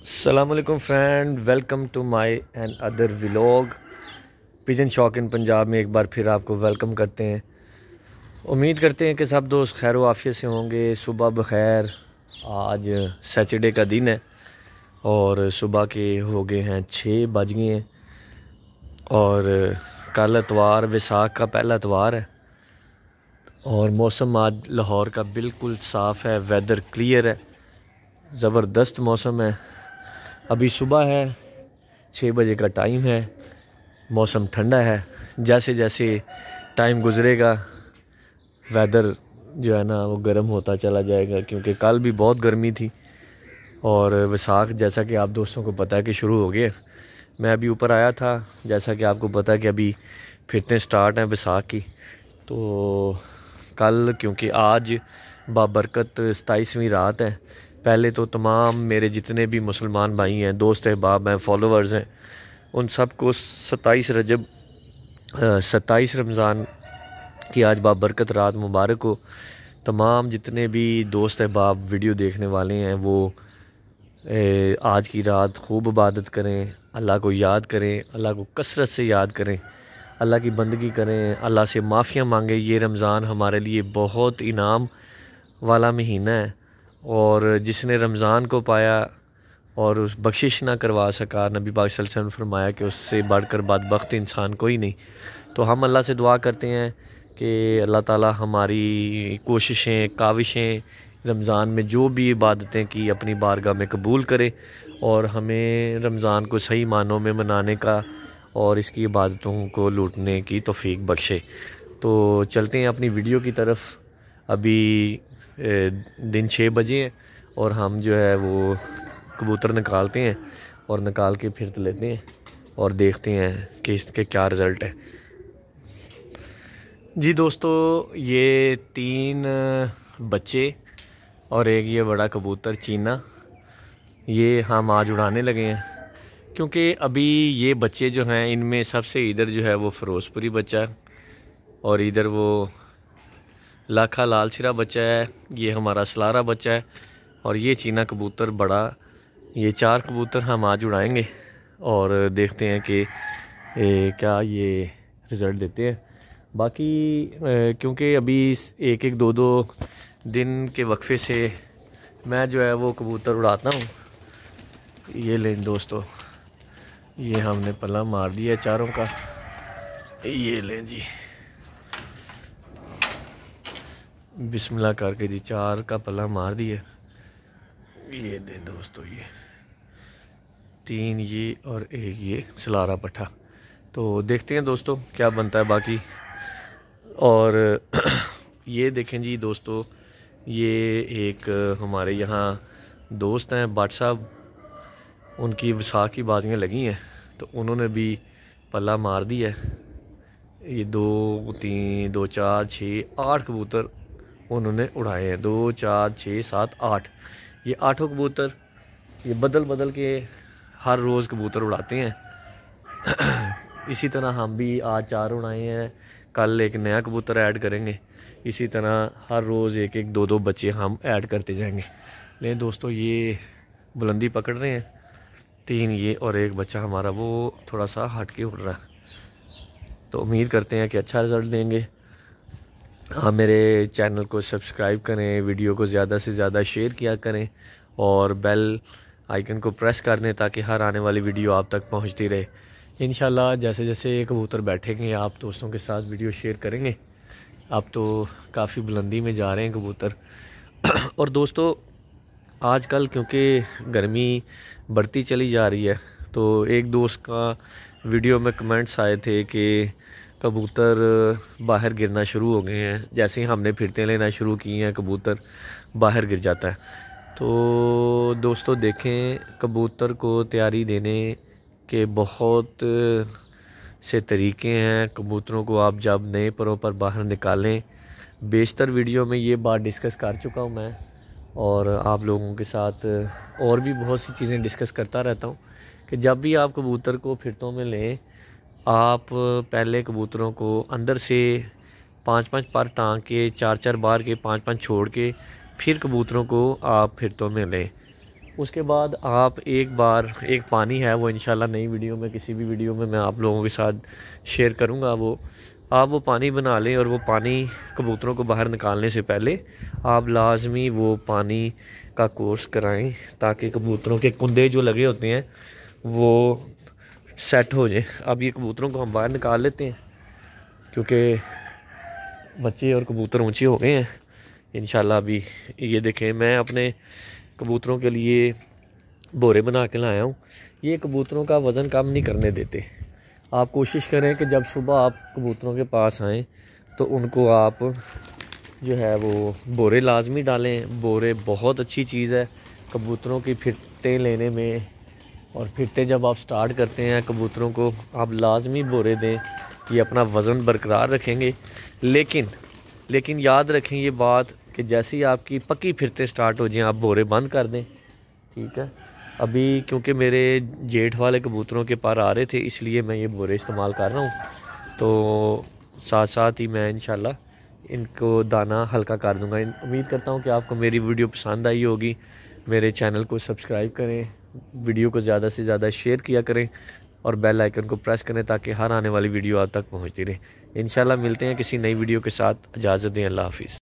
अल्लाम friend welcome to my another vlog pigeon शौक in Punjab में एक बार फिर आपको वेलकम करते हैं उम्मीद करते हैं कि सब दोस्त खैर वाफिया से होंगे सुबह बखैर आज सैटरडे का दिन है और सुबह के हो गए हैं छः बज गए हैं और कल अतवार विसाख का पहला अतवार है और मौसम आज लाहौर का बिल्कुल साफ़ है वेदर क्लियर है ज़बरदस्त मौसम है अभी सुबह है छः बजे का टाइम है मौसम ठंडा है जैसे जैसे टाइम गुजरेगा वेदर जो है ना वो गर्म होता चला जाएगा क्योंकि कल भी बहुत गर्मी थी और विसाख जैसा कि आप दोस्तों को पता है कि शुरू हो गए मैं अभी ऊपर आया था जैसा कि आपको पता है कि अभी फिरते स्टार्ट हैं विसाख की तो कल क्योंकि आज बाबरकत सताईसवीं रात है पहले तो तमाम मेरे जितने भी मुसलमान भाई हैं दोस्त अहबाब हैं फॉलोअर्स हैं उन सब को सताईस रजब सताईस रमज़ान की आज बाबरकत रात मुबारक हो तमाम जितने भी दोस्त अहबाब वीडियो देखने वाले हैं वो आज की रात खूब इबादत करें अल्लाह को याद करें अल्लाह को कसरत से याद करें अल्लाह की बंदगी करें अल्लाह से माफ़ियाँ मांगें ये रमज़ान हमारे लिए बहुत इनाम वाला महीना है और जिसने रमज़ान को पाया और उस बख्शिश ना करवा सका नबी पाक वसल्लम ने फरमाया कि उससे बढ़कर बदबख्त इंसान कोई नहीं तो हम अल्लाह से दुआ करते हैं कि अल्लाह ताला हमारी कोशिशें काविशें रमज़ान में जो भी इबादतें की अपनी बारगाह में कबूल करे और हमें रमज़ान को सही मानों में मनाने का और इसकी इबादतों को लूटने की तोफ़ी बख्शे तो चलते हैं अपनी वीडियो की तरफ अभी दिन छः बजे हैं और हम जो है वो कबूतर निकालते हैं और निकाल के फिर तो लेते हैं और देखते हैं कि इसके क्या रिज़ल्ट है जी दोस्तों ये तीन बच्चे और एक ये बड़ा कबूतर चीना ये हम आज उड़ाने लगे हैं क्योंकि अभी ये बच्चे जो हैं इनमें सबसे इधर जो है वो फ़िरोज़पुरी बच्चा और इधर वो लाखा लाल छिरा बच्चा है ये हमारा सलारा बच्चा है और ये चीना कबूतर बड़ा ये चार कबूतर हम आज उड़ाएंगे और देखते हैं कि क्या ये रिज़ल्ट देते हैं बाकी क्योंकि अभी एक एक दो दो दिन के वक्फे से मैं जो है वो कबूतर उड़ाता हूँ ये लें दोस्तों ये हमने पला मार दिया चारों का ये लें जी बिस्मिल्लाह करके जी चार का पल्ला मार दिए ये दे दोस्तों ये तीन ये और एक ये सलारा पट्ठा तो देखते हैं दोस्तों क्या बनता है बाकी और ये देखें जी दोस्तों ये एक हमारे यहाँ दोस्त हैं बाट साहब उनकी विसाख की बाजियाँ लगी हैं तो उन्होंने भी पल्ला मार दिया है ये दो तीन दो चार छः आठ कबूतर उन्होंने उड़ाए हैं दो चार छः सात आठ ये आठों कबूतर ये बदल बदल के हर रोज़ कबूतर उड़ाते हैं इसी तरह हम भी आज चार उड़ाए हैं कल एक नया कबूतर ऐड करेंगे इसी तरह हर रोज़ एक एक दो दो बच्चे हम ऐड करते जाएंगे लेकिन दोस्तों ये बुलंदी पकड़ रहे हैं तीन ये और एक बच्चा हमारा वो थोड़ा सा हट के उड़ रहा है तो उम्मीद करते हैं कि अच्छा रिज़ल्ट देंगे हाँ मेरे चैनल को सब्सक्राइब करें वीडियो को ज़्यादा से ज़्यादा शेयर किया करें और बेल आइकन को प्रेस कर दें ताकि हर आने वाली वीडियो आप तक पहुंचती रहे इन जैसे जैसे कबूतर बैठेंगे आप दोस्तों के साथ वीडियो शेयर करेंगे आप तो काफ़ी बुलंदी में जा रहे हैं कबूतर और दोस्तों आजकल क्योंकि गर्मी बढ़ती चली जा रही है तो एक दोस्त का वीडियो में कमेंट्स आए थे कि कबूतर बाहर गिरना शुरू हो गए हैं जैसे ही हमने फिरते लेना शुरू की हैं कबूतर बाहर गिर जाता है तो दोस्तों देखें कबूतर को तैयारी देने के बहुत से तरीके हैं कबूतरों को आप जब नए परों पर बाहर निकालें बेशतर वीडियो में ये बात डिस्कस कर चुका हूँ मैं और आप लोगों के साथ और भी बहुत सी चीज़ें डिस्कस करता रहता हूँ कि जब भी आप कबूतर को फिरतों में लें आप पहले कबूतरों को अंदर से पाँच पाँच पार टाँग के चार चार बार के पाँच पाँच छोड़ के फिर कबूतरों को आप फिर तो में लें उसके बाद आप एक बार एक पानी है वो इन नई वीडियो में किसी भी वीडियो में मैं आप लोगों के साथ शेयर करूँगा वो आप वो पानी बना लें और वो पानी कबूतरों को बाहर निकालने से पहले आप लाजमी वो पानी का कोर्स कराएं ताकि कबूतरों के कुंदे जो लगे होते हैं वो सेट हो जाए अब ये कबूतरों को हम बाहर निकाल लेते हैं क्योंकि बच्चे और कबूतर ऊंचे हो गए हैं इन अभी ये देखें मैं अपने कबूतरों के लिए बोरे बना के लाया हूँ ये कबूतरों का वज़न कम नहीं करने देते आप कोशिश करें कि जब सुबह आप कबूतरों के पास आएँ तो उनको आप जो है वो बोरे लाजमी डालें बोरे बहुत अच्छी चीज़ है कबूतरों की फिरते लेने में और फिरते जब आप स्टार्ट करते हैं कबूतरों को आप लाजमी बोरे दें कि अपना वज़न बरकरार रखेंगे लेकिन लेकिन याद रखें ये बात कि जैसे ही आपकी पक्की फिरते स्टार्ट हो जाएँ आप बोरे बंद कर दें ठीक है अभी क्योंकि मेरे जेठ वाले कबूतरों के पार आ रहे थे इसलिए मैं ये बोरे इस्तेमाल कर रहा हूँ तो साथ साथ ही मैं इन इनको दाना हल्का कर दूँगा उम्मीद करता हूँ कि आपको मेरी वीडियो पसंद आई होगी मेरे चैनल को सब्सक्राइब करें वीडियो को ज़्यादा से ज़्यादा शेयर किया करें और बेल आइकन को प्रेस करें ताकि हर आने वाली वीडियो आप तक पहुँचती रहे इन मिलते हैं किसी नई वीडियो के साथ इजाज़त दें अल्लाह हाफिज़